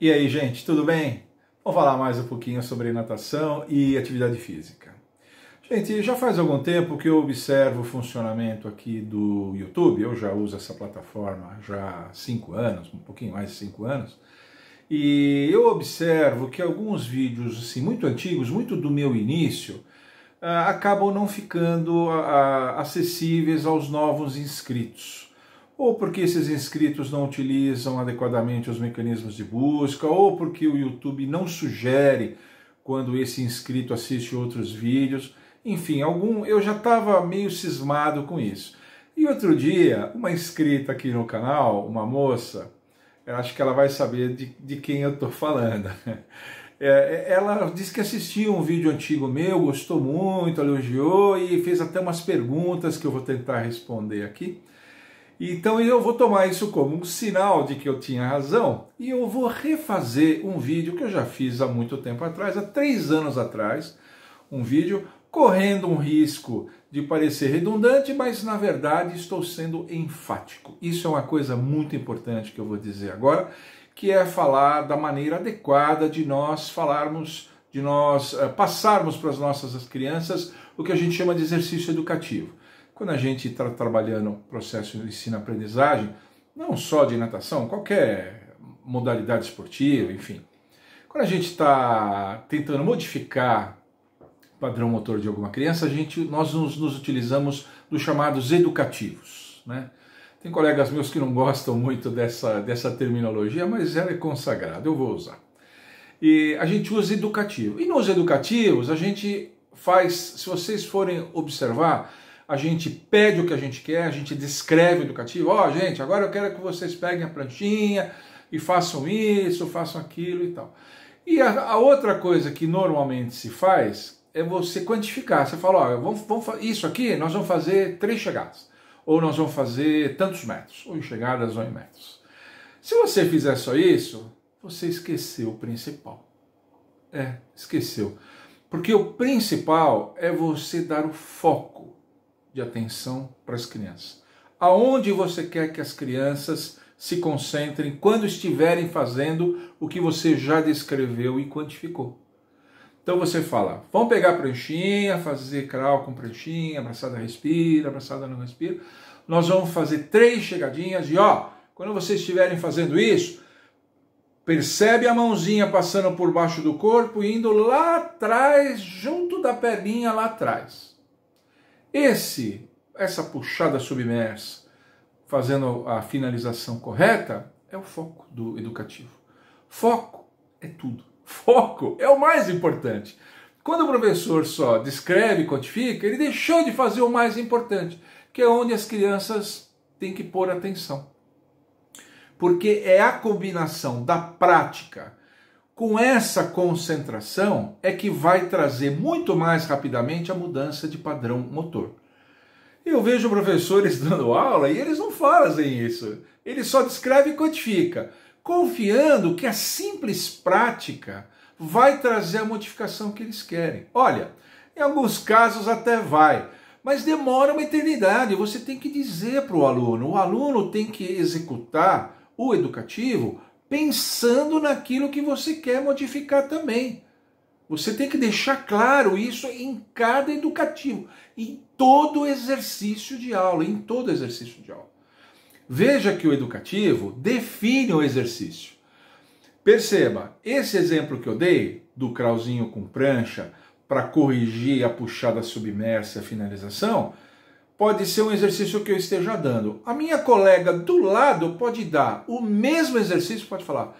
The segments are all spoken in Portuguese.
E aí, gente, tudo bem? Vou falar mais um pouquinho sobre natação e atividade física. Gente, já faz algum tempo que eu observo o funcionamento aqui do YouTube. Eu já uso essa plataforma já há cinco anos, um pouquinho mais de cinco anos. E eu observo que alguns vídeos assim, muito antigos, muito do meu início, ah, acabam não ficando ah, ah, acessíveis aos novos inscritos ou porque esses inscritos não utilizam adequadamente os mecanismos de busca, ou porque o YouTube não sugere quando esse inscrito assiste outros vídeos. Enfim, algum eu já estava meio cismado com isso. E outro dia, uma inscrita aqui no canal, uma moça, acho que ela vai saber de, de quem eu estou falando. É, ela disse que assistiu um vídeo antigo meu, gostou muito, elogiou e fez até umas perguntas que eu vou tentar responder aqui. Então eu vou tomar isso como um sinal de que eu tinha razão e eu vou refazer um vídeo que eu já fiz há muito tempo atrás, há três anos atrás, um vídeo correndo um risco de parecer redundante, mas na verdade estou sendo enfático. Isso é uma coisa muito importante que eu vou dizer agora, que é falar da maneira adequada de nós falarmos, de nós eh, passarmos para as nossas crianças o que a gente chama de exercício educativo quando a gente está trabalhando o processo de ensino-aprendizagem, não só de natação, qualquer modalidade esportiva, enfim. Quando a gente está tentando modificar o padrão motor de alguma criança, a gente, nós nos, nos utilizamos dos chamados educativos. Né? Tem colegas meus que não gostam muito dessa, dessa terminologia, mas ela é consagrada, eu vou usar. E a gente usa educativo. E nos educativos, a gente faz, se vocês forem observar, a gente pede o que a gente quer, a gente descreve o educativo. Ó, oh, gente, agora eu quero que vocês peguem a plantinha e façam isso, façam aquilo e tal. E a, a outra coisa que normalmente se faz é você quantificar. Você fala, ó, oh, vamos, vamos, isso aqui nós vamos fazer três chegadas. Ou nós vamos fazer tantos metros, ou em chegadas ou em metros. Se você fizer só isso, você esqueceu o principal. É, esqueceu. Porque o principal é você dar o foco de atenção para as crianças. Aonde você quer que as crianças se concentrem quando estiverem fazendo o que você já descreveu e quantificou. Então você fala, vamos pegar a pranchinha, fazer crawl com pranchinha, abraçada respira, abraçada não respira. Nós vamos fazer três chegadinhas e ó, quando vocês estiverem fazendo isso, percebe a mãozinha passando por baixo do corpo, indo lá atrás, junto da perninha lá atrás. Esse, essa puxada submersa, fazendo a finalização correta, é o foco do educativo. Foco é tudo. Foco é o mais importante. Quando o professor só descreve e quantifica, ele deixou de fazer o mais importante, que é onde as crianças têm que pôr atenção. Porque é a combinação da prática com essa concentração é que vai trazer muito mais rapidamente a mudança de padrão motor. Eu vejo professores dando aula e eles não fazem isso. Eles só descrevem e codifica, confiando que a simples prática vai trazer a modificação que eles querem. Olha, em alguns casos até vai, mas demora uma eternidade. Você tem que dizer para o aluno, o aluno tem que executar o educativo pensando naquilo que você quer modificar também. Você tem que deixar claro isso em cada educativo, em todo exercício de aula, em todo exercício de aula. Veja que o educativo define o exercício. Perceba, esse exemplo que eu dei, do crauzinho com prancha para corrigir a puxada submersa e a finalização, pode ser um exercício que eu esteja dando. A minha colega do lado pode dar o mesmo exercício, pode falar: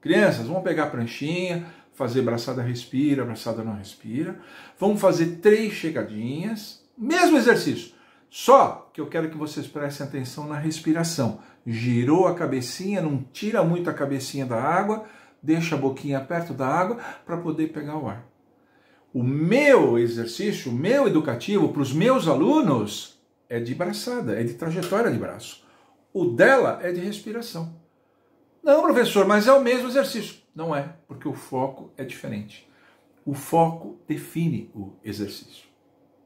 crianças, vamos pegar a pranchinha, fazer braçada respira, braçada não respira. Vamos fazer três chegadinhas, mesmo exercício. Só que eu quero que vocês prestem atenção na respiração. Girou a cabecinha, não tira muito a cabecinha da água, deixa a boquinha perto da água para poder pegar o ar. O meu exercício, o meu educativo para os meus alunos é de braçada, é de trajetória de braço. O dela é de respiração. Não, professor, mas é o mesmo exercício. Não é, porque o foco é diferente. O foco define o exercício.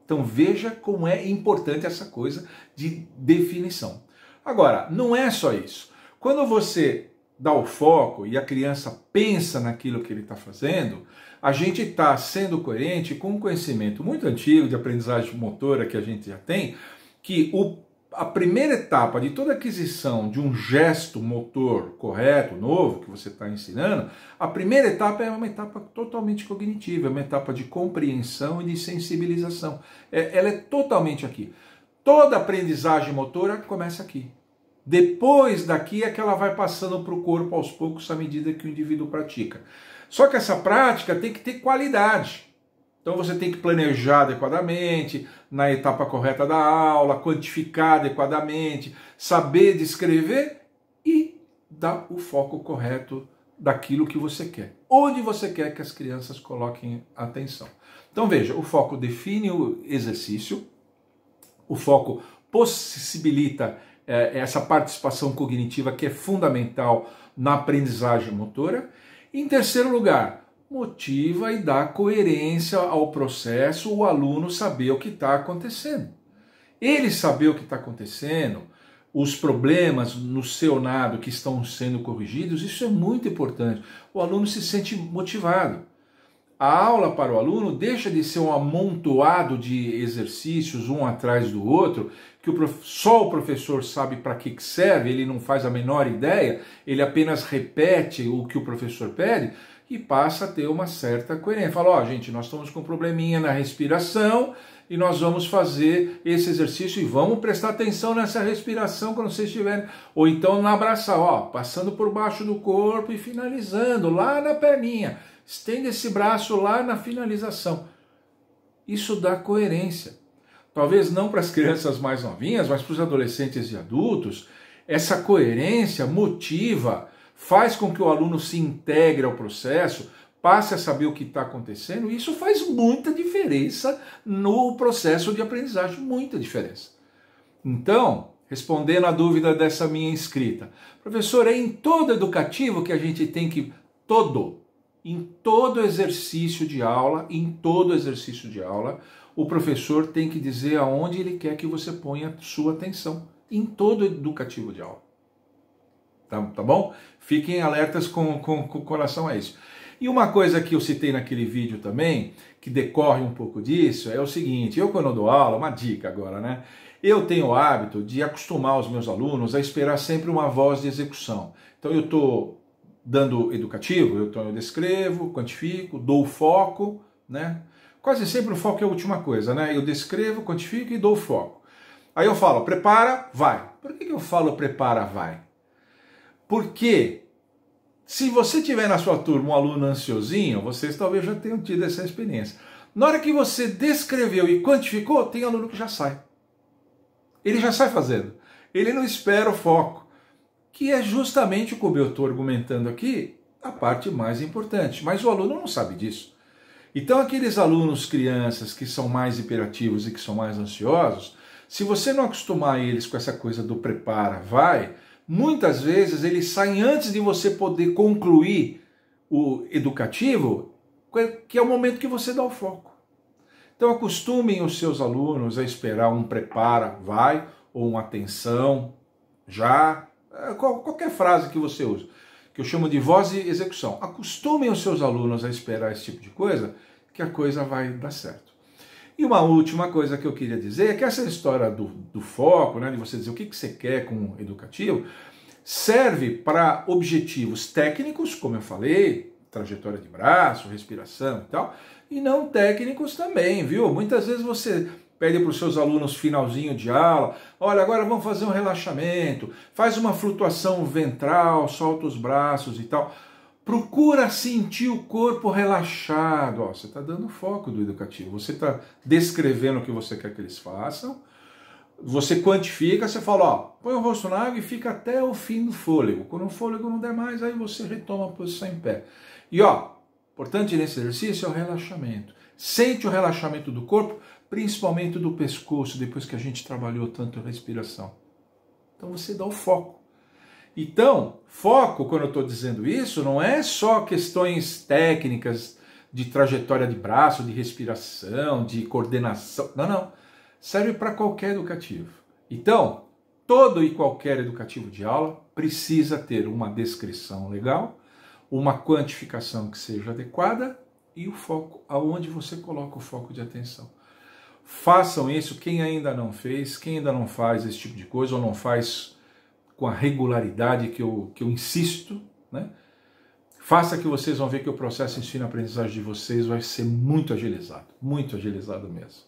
Então veja como é importante essa coisa de definição. Agora, não é só isso. Quando você dá o foco e a criança pensa naquilo que ele está fazendo, a gente está sendo coerente com um conhecimento muito antigo de aprendizagem motora que a gente já tem, que o, a primeira etapa de toda aquisição de um gesto motor correto, novo, que você está ensinando, a primeira etapa é uma etapa totalmente cognitiva, é uma etapa de compreensão e de sensibilização. É, ela é totalmente aqui. Toda aprendizagem motora começa aqui. Depois daqui é que ela vai passando para o corpo aos poucos à medida que o indivíduo pratica. Só que essa prática tem que ter qualidade. Então você tem que planejar adequadamente, na etapa correta da aula, quantificar adequadamente, saber descrever e dar o foco correto daquilo que você quer. Onde você quer que as crianças coloquem atenção. Então veja, o foco define o exercício, o foco possibilita é, essa participação cognitiva que é fundamental na aprendizagem motora. Em terceiro lugar, motiva e dá coerência ao processo, o aluno saber o que está acontecendo. Ele saber o que está acontecendo, os problemas no seu nado que estão sendo corrigidos, isso é muito importante. O aluno se sente motivado. A aula para o aluno deixa de ser um amontoado de exercícios um atrás do outro, que o prof... só o professor sabe para que, que serve, ele não faz a menor ideia, ele apenas repete o que o professor pede e passa a ter uma certa coerência. Fala, ó, oh, gente, nós estamos com um probleminha na respiração e nós vamos fazer esse exercício e vamos prestar atenção nessa respiração quando vocês estiverem. Ou então na abraçar, ó, passando por baixo do corpo e finalizando lá na perninha. Estende esse braço lá na finalização. Isso dá coerência. Talvez não para as crianças mais novinhas, mas para os adolescentes e adultos, essa coerência motiva faz com que o aluno se integre ao processo, passe a saber o que está acontecendo, e isso faz muita diferença no processo de aprendizagem, muita diferença. Então, respondendo à dúvida dessa minha inscrita, professor, é em todo educativo que a gente tem que todo, em todo exercício de aula, em todo exercício de aula, o professor tem que dizer aonde ele quer que você ponha sua atenção, em todo educativo de aula tá, tá bom? Fiquem alertas com, com, com o coração a isso. E uma coisa que eu citei naquele vídeo também, que decorre um pouco disso, é o seguinte: eu, quando dou aula, uma dica agora, né? Eu tenho o hábito de acostumar os meus alunos a esperar sempre uma voz de execução. Então, eu estou dando educativo, eu, tô, eu descrevo, quantifico, dou foco, né? Quase sempre o foco é a última coisa, né? Eu descrevo, quantifico e dou foco. Aí eu falo, prepara, vai. Por que, que eu falo prepara, vai? Porque se você tiver na sua turma um aluno ansiosinho, vocês talvez já tenham tido essa experiência. Na hora que você descreveu e quantificou, tem aluno que já sai. Ele já sai fazendo. Ele não espera o foco, que é justamente o que eu estou argumentando aqui, a parte mais importante. Mas o aluno não sabe disso. Então, aqueles alunos, crianças que são mais hiperativos e que são mais ansiosos, se você não acostumar eles com essa coisa do prepara, vai, muitas vezes eles saem antes de você poder concluir o educativo, que é o momento que você dá o foco. Então acostumem os seus alunos a esperar um prepara, vai, ou um atenção, já, é, qualquer frase que você usa, que eu chamo de voz de execução. Acostumem os seus alunos a esperar esse tipo de coisa, que a coisa vai dar certo. E uma última coisa que eu queria dizer é que essa história do, do foco, né, de você dizer o que, que você quer com o educativo, serve para objetivos técnicos, como eu falei, trajetória de braço, respiração e tal, e não técnicos também, viu? Muitas vezes você pede para os seus alunos finalzinho de aula, olha, agora vamos fazer um relaxamento, faz uma flutuação ventral, solta os braços e tal. Procura sentir o corpo relaxado. Ó, você está dando foco do educativo. Você está descrevendo o que você quer que eles façam. Você quantifica, você fala, ó, põe o rosto na água e fica até o fim do fôlego. Quando o fôlego não der mais, aí você retoma a posição em pé. E ó, importante nesse exercício é o relaxamento. Sente o relaxamento do corpo, principalmente do pescoço, depois que a gente trabalhou tanto a respiração. Então você dá o foco. Então, foco, quando eu estou dizendo isso, não é só questões técnicas de trajetória de braço, de respiração, de coordenação. Não, não. Serve para qualquer educativo. Então, todo e qualquer educativo de aula precisa ter uma descrição legal, uma quantificação que seja adequada e o foco, aonde você coloca o foco de atenção. Façam isso, quem ainda não fez, quem ainda não faz esse tipo de coisa ou não faz com a regularidade que eu, que eu insisto, né? Faça que vocês vão ver que o processo de ensino-aprendizagem de vocês vai ser muito agilizado, muito agilizado mesmo.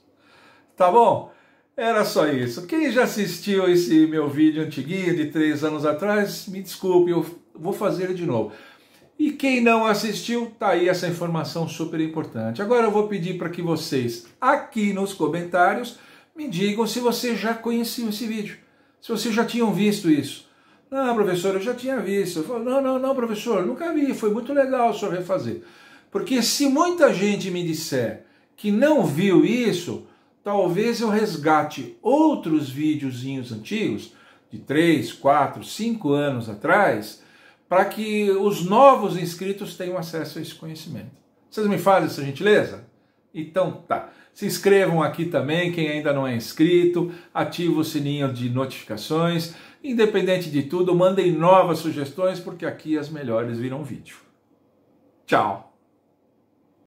Tá bom? Era só isso. Quem já assistiu esse meu vídeo antiguinho de três anos atrás, me desculpe, eu vou fazer de novo. E quem não assistiu, tá aí essa informação super importante. Agora eu vou pedir para que vocês, aqui nos comentários, me digam se você já conheceu esse vídeo se vocês já tinham visto isso. Não, ah, professor, eu já tinha visto. Falo, não, não, não, professor, nunca vi, foi muito legal o senhor refazer. Porque se muita gente me disser que não viu isso, talvez eu resgate outros videozinhos antigos, de 3, 4, 5 anos atrás, para que os novos inscritos tenham acesso a esse conhecimento. Vocês me fazem essa gentileza? Então tá. Se inscrevam aqui também, quem ainda não é inscrito, ative o sininho de notificações. Independente de tudo, mandem novas sugestões, porque aqui as melhores viram vídeo. Tchau!